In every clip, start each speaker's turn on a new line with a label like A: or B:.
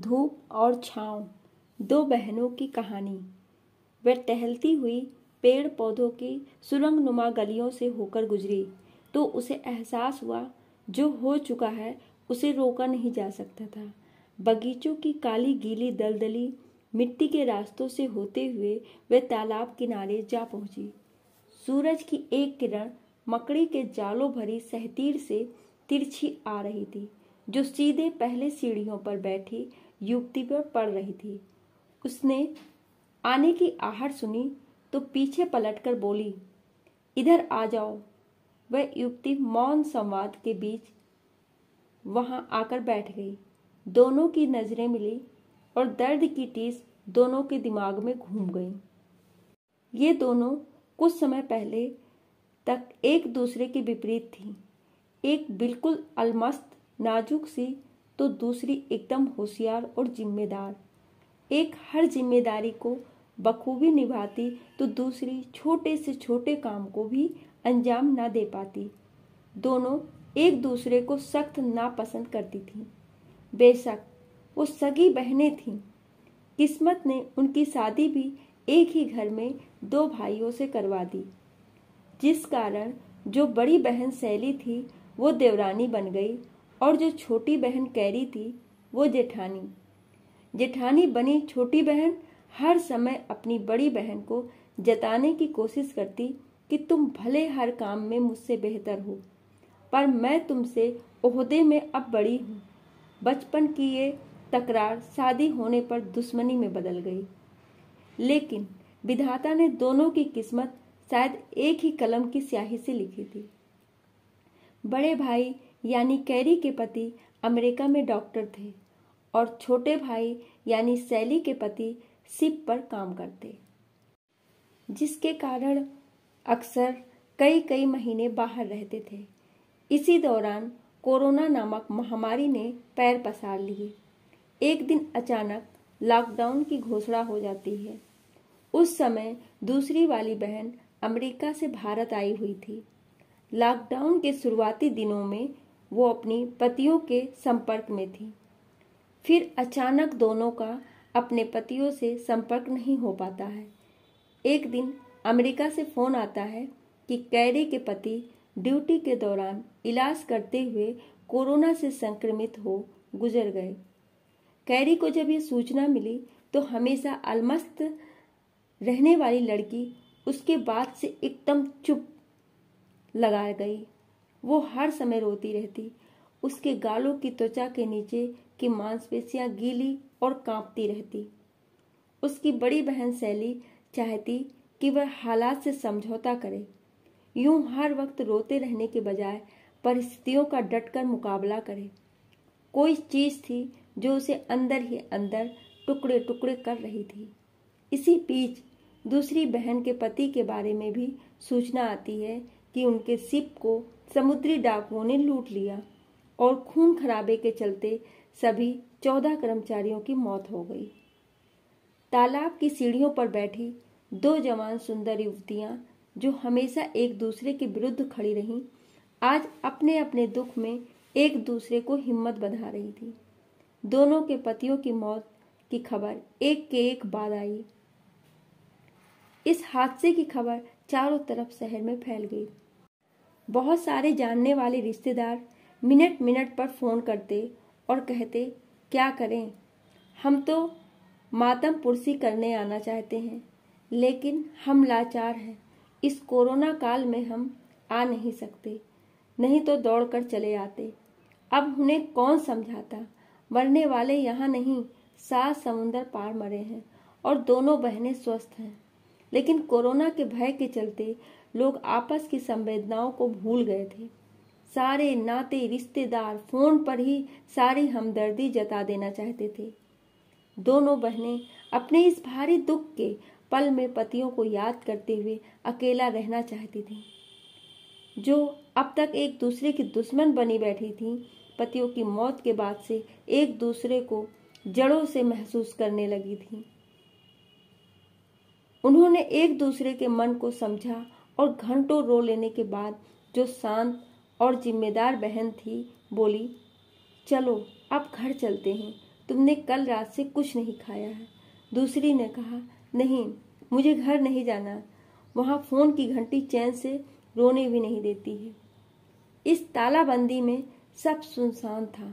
A: धूप और छाँव दो बहनों की कहानी वह टहलती हुई पेड़ पौधों की सुरंग नुमा गलियों से होकर गुजरी तो उसे एहसास हुआ जो हो चुका है उसे रोका नहीं जा सकता था बगीचों की काली गीली दलदली मिट्टी के रास्तों से होते हुए वह तालाब किनारे जा पहुंची सूरज की एक किरण मकड़ी के जालों भरी सहतीर से तिरछी आ रही थी जो सीधे पहले सीढ़ियों पर बैठी युवती पर पड़ रही थी उसने आने की आहट सुनी तो पीछे पलटकर बोली इधर आ जाओ वह युवती मौन संवाद के बीच वहां आकर बैठ गई दोनों की नजरें मिली और दर्द की टीस दोनों के दिमाग में घूम गई ये दोनों कुछ समय पहले तक एक दूसरे के विपरीत थी एक बिल्कुल अलमस्त नाजुक सी तो दूसरी एकदम होशियार और जिम्मेदार एक हर जिम्मेदारी को बखूबी निभाती तो दूसरी छोटे से छोटे काम को भी अंजाम ना दे पाती दोनों एक दूसरे को सख्त नापसंद करती थी बेशक वो सगी बहनें थीं किस्मत ने उनकी शादी भी एक ही घर में दो भाइयों से करवा दी जिस कारण जो बड़ी बहन सैली थी वो देवरानी बन गई और जो छोटी बहन कैरी थी वो जेठानी जेठानी बनी छोटी बहन हर समय अपनी बड़ी बहन को जताने की कोशिश करती कि तुम भले हर काम में मुझसे बेहतर हो पर मैं तुमसे ओहदे में अब बड़ी हूँ बचपन की ये तकरार शादी होने पर दुश्मनी में बदल गई लेकिन विधाता ने दोनों की किस्मत शायद एक ही कलम की स्याही से लिखी थी बड़े भाई यानी कैरी के पति अमेरिका में डॉक्टर थे और छोटे भाई यानी सैली के पति सिप पर काम करते जिसके कारण अक्सर कई कई महीने बाहर रहते थे इसी दौरान कोरोना नामक महामारी ने पैर पसार लिए एक दिन अचानक लॉकडाउन की घोषणा हो जाती है उस समय दूसरी वाली बहन अमेरिका से भारत आई हुई थी लॉकडाउन के शुरुआती दिनों में वो अपनी पतियों के संपर्क में थी फिर अचानक दोनों का अपने पतियों से संपर्क नहीं हो पाता है एक दिन अमेरिका से फ़ोन आता है कि कैरी के पति ड्यूटी के दौरान इलाज करते हुए कोरोना से संक्रमित हो गुजर गए कैरी को जब ये सूचना मिली तो हमेशा अलमस्त रहने वाली लड़की उसके बाद से एकदम चुप लगा गई वो हर समय रोती रहती उसके गालों की त्वचा के नीचे की मांसपेशियां गीली और कांपती रहती उसकी बड़ी बहन सैली चाहती कि वह हालात से समझौता करे यूं हर वक्त रोते रहने के बजाय परिस्थितियों का डटकर मुकाबला करे कोई चीज थी जो उसे अंदर ही अंदर टुकड़े टुकड़े कर रही थी इसी बीच दूसरी बहन के पति के बारे में भी सूचना आती है कि उनके सिप को समुद्री डाकुओं ने लूट लिया और खून खराबे के चलते सभी चौदह कर्मचारियों की मौत हो गई तालाब की सीढ़ियों पर बैठी दो जवान सुंदर युवतियां जो हमेशा एक दूसरे के विरुद्ध खड़ी रहीं आज अपने अपने दुख में एक दूसरे को हिम्मत बधा रही थी दोनों के पतियों की मौत की खबर एक के एक बाद आई इस हादसे की खबर चारों तरफ शहर में फैल गई बहुत सारे जानने वाले रिश्तेदार मिनट मिनट पर फ़ोन करते और कहते क्या करें हम तो मातम पुरसी करने आना चाहते हैं लेकिन हम लाचार हैं इस कोरोना काल में हम आ नहीं सकते नहीं तो दौड़कर चले आते अब उन्हें कौन समझाता मरने वाले यहाँ नहीं सात समुंदर पार मरे हैं और दोनों बहनें स्वस्थ हैं लेकिन कोरोना के भय के चलते लोग आपस की संवेदनाओं को भूल गए थे सारे नाते रिश्तेदार फोन पर ही सारी हमदर्दी जता देना चाहते थे दोनों बहनें अपने इस भारी दुख के पल में पतियों को याद करते हुए अकेला रहना चाहती थीं जो अब तक एक दूसरे की दुश्मन बनी बैठी थीं पतियों की मौत के बाद से एक दूसरे को जड़ों से महसूस करने लगी थीं उन्होंने एक दूसरे के मन को समझा और घंटों रो लेने के बाद जो शांत और जिम्मेदार बहन थी बोली चलो आप घर चलते हैं तुमने कल रात से कुछ नहीं खाया है दूसरी ने कहा नहीं मुझे घर नहीं जाना वहाँ फ़ोन की घंटी चैन से रोने भी नहीं देती है इस तालाबंदी में सब सुनसान था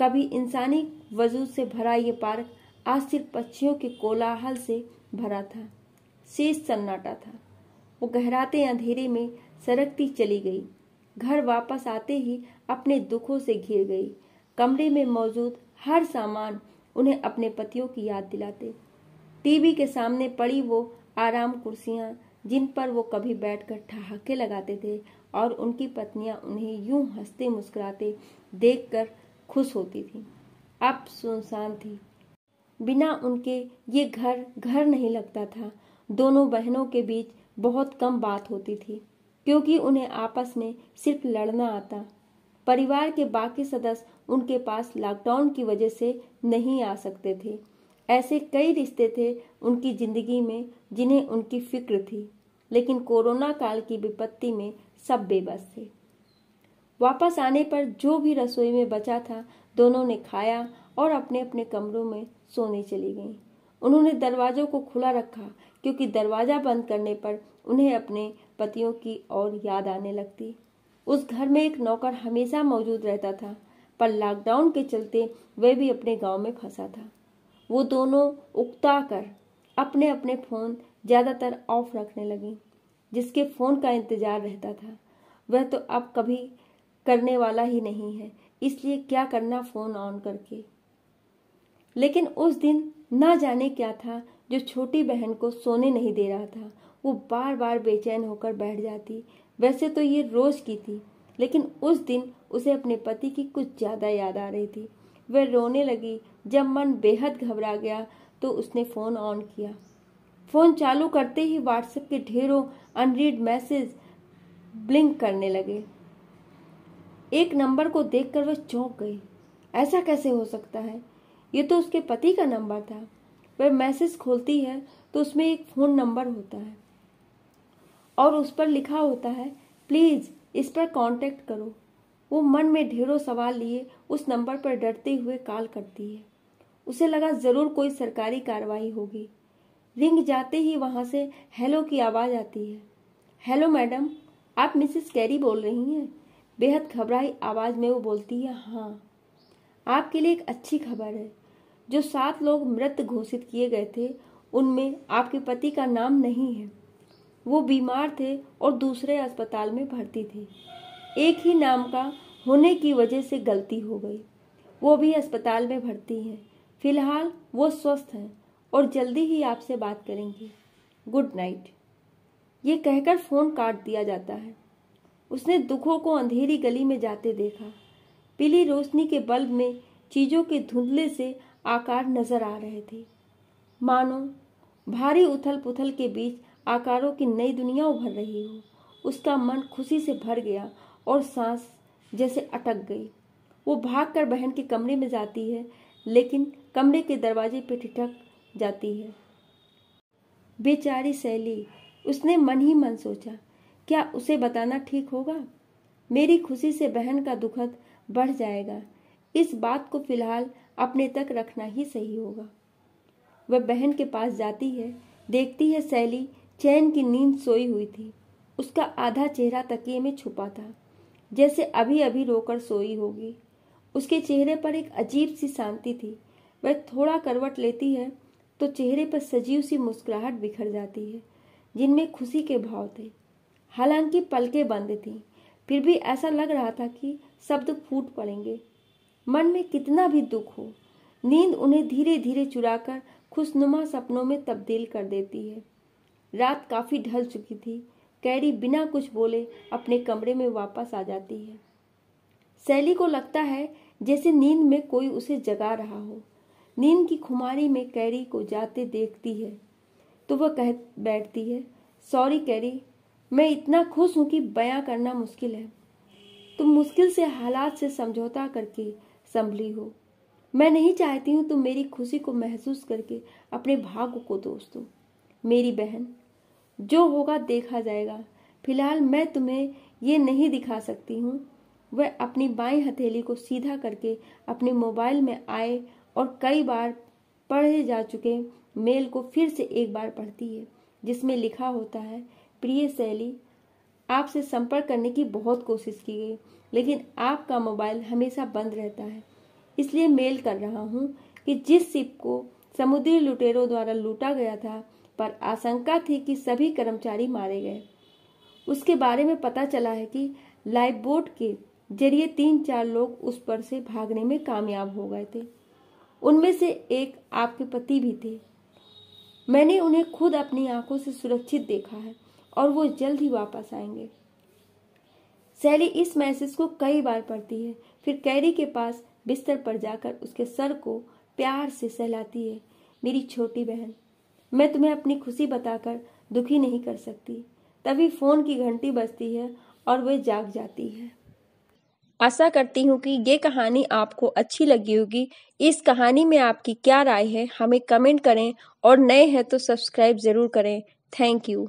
A: कभी इंसानी वजूद से भरा ये पार्क आज सिर्फ पक्षियों के कोलाहल से भरा था शेष सन्नाटा था वो गहराते अंधेरे में सरकती चली गई घर वापस आते ही अपने दुखों से घिर गई कमरे में मौजूद हर सामान उन्हें अपने पतियों की याद दिलाते टीवी के सामने पड़ी वो आराम कुर्सियां जिन पर वो कभी बैठकर ठहाके लगाते थे और उनकी पत्नियां उन्हें यूं हंसते मुस्कुराते देखकर खुश होती थी अब सुनसान थी बिना उनके ये घर घर नहीं लगता था दोनों बहनों के बीच बहुत कम बात होती थी क्योंकि उन्हें आपस में सिर्फ लड़ना आता परिवार के बाकी सदस्य उनके पास लॉकडाउन की वजह से नहीं आ सकते थे ऐसे कई रिश्ते थे उनकी जिंदगी में जिन्हें उनकी फिक्र थी लेकिन कोरोना काल की विपत्ति में सब बेबस थे वापस आने पर जो भी रसोई में बचा था दोनों ने खाया और अपने अपने कमरों में सोने चली गईं उन्होंने दरवाजों को खुला रखा क्योंकि दरवाजा बंद करने पर उन्हें अपने पतियों की और याद आने लगती उस घर में एक नौकर हमेशा मौजूद रहता था पर लॉकडाउन के चलते वह भी अपने गांव में फंसा था वो दोनों उकता कर अपने अपने फ़ोन ज़्यादातर ऑफ रखने लगी जिसके फ़ोन का इंतज़ार रहता था वह तो अब कभी करने वाला ही नहीं है इसलिए क्या करना फ़ोन ऑन करके लेकिन उस दिन ना जाने क्या था जो छोटी बहन को सोने नहीं दे रहा था वो बार बार बेचैन होकर बैठ जाती वैसे तो ये रोज की थी लेकिन उस दिन उसे अपने पति की कुछ ज़्यादा याद आ रही थी वह रोने लगी जब मन बेहद घबरा गया तो उसने फ़ोन ऑन किया फ़ोन चालू करते ही व्हाट्सएप के ढेरों अनरीड मैसेज ब्लिंक करने लगे एक नंबर को देखकर वह चौंक गई ऐसा कैसे हो सकता है ये तो उसके पति का नंबर था वह मैसेज खोलती है तो उसमें एक फ़ोन नंबर होता है और उस पर लिखा होता है प्लीज़ इस पर कांटेक्ट करो वो मन में ढेरों सवाल लिए उस नंबर पर डरते हुए कॉल करती है उसे लगा ज़रूर कोई सरकारी कार्रवाई होगी रिंग जाते ही वहाँ से हेलो की आवाज़ आती है हेलो मैडम आप मिसेस कैरी बोल रही हैं बेहद घबराई आवाज़ में वो बोलती है हाँ आपके लिए एक अच्छी खबर है जो सात लोग मृत घोषित किए गए थे उनमें आपके पति का नाम नहीं है वो बीमार थे और दूसरे अस्पताल में भर्ती थे एक ही नाम का होने की वजह से गलती हो गई वो भी अस्पताल में भर्ती हैं फिलहाल वो स्वस्थ हैं और जल्दी ही आपसे बात करेंगे गुड नाइट ये कहकर फ़ोन काट दिया जाता है उसने दुखों को अंधेरी गली में जाते देखा पीली रोशनी के बल्ब में चीज़ों के धुंधले से आकार नजर आ रहे थे मानो भारी उथल पुथल के बीच आकारों की नई दुनिया उभर रही हो उसका मन खुशी से भर गया और सांस जैसे अटक गई वो भागकर बहन के कमरे में जाती है लेकिन कमरे के दरवाजे पर ठिठक जाती है बेचारी सैली उसने मन ही मन सोचा क्या उसे बताना ठीक होगा मेरी खुशी से बहन का दुखद बढ़ जाएगा इस बात को फिलहाल अपने तक रखना ही सही होगा वह बहन के पास जाती है देखती है सैली चैन की नींद सोई हुई थी उसका आधा चेहरा तकिए में छुपा था जैसे अभी अभी रोकर सोई होगी उसके चेहरे पर एक अजीब सी शांति थी वह थोड़ा करवट लेती है तो चेहरे पर सजीव सी मुस्कुराहट बिखर जाती है जिनमें खुशी के भाव थे हालांकि पलकें बंद थीं फिर भी ऐसा लग रहा था कि शब्द फूट पड़ेंगे मन में कितना भी दुख हो नींद उन्हें धीरे धीरे चुरा कर खुशनुमा सपनों में तब्दील कर देती है रात काफ़ी ढल चुकी थी कैरी बिना कुछ बोले अपने कमरे में वापस आ जाती है सैली को लगता है जैसे नींद में कोई उसे जगा रहा हो नींद की खुमारी में कैरी को जाते देखती है तो वह कह बैठती है सॉरी कैरी मैं इतना खुश हूँ कि बयां करना मुश्किल है तुम मुश्किल से हालात से समझौता करके संभली हो मैं नहीं चाहती हूँ तुम मेरी खुशी को महसूस करके अपने भाग्य को दोष दो मेरी बहन जो होगा देखा जाएगा फिलहाल मैं तुम्हें ये नहीं दिखा सकती हूँ वह अपनी बाई हथेली को सीधा करके अपने मोबाइल में आए और कई बार पढ़े जा चुके मेल को फिर से एक बार पढ़ती है जिसमें लिखा होता है प्रिय शैली आपसे संपर्क करने की बहुत कोशिश की गई लेकिन आपका मोबाइल हमेशा बंद रहता है इसलिए मेल कर रहा हूँ कि जिस शिप को समुद्री लुटेरों द्वारा लूटा गया था पर आशंका थी कि सभी कर्मचारी मारे गए उसके बारे में पता चला है कि लाइफ बोट के जरिए तीन चार लोग उस पर से भागने में कामयाब हो गए थे उनमें से एक आपके पति भी थे मैंने उन्हें खुद अपनी आंखों से सुरक्षित देखा है और वो जल्द ही वापस आएंगे सैली इस मैसेज को कई बार पढ़ती है फिर कैरी के पास बिस्तर पर जाकर उसके सर को प्यार से सहलाती है मेरी छोटी बहन मैं तुम्हें अपनी खुशी बताकर दुखी नहीं कर सकती तभी फोन की घंटी बजती है और वह जाग जाती है आशा करती हूँ कि ये कहानी आपको अच्छी लगी होगी इस कहानी में आपकी क्या राय है हमें कमेंट करें और नए हैं तो सब्सक्राइब ज़रूर करें थैंक यू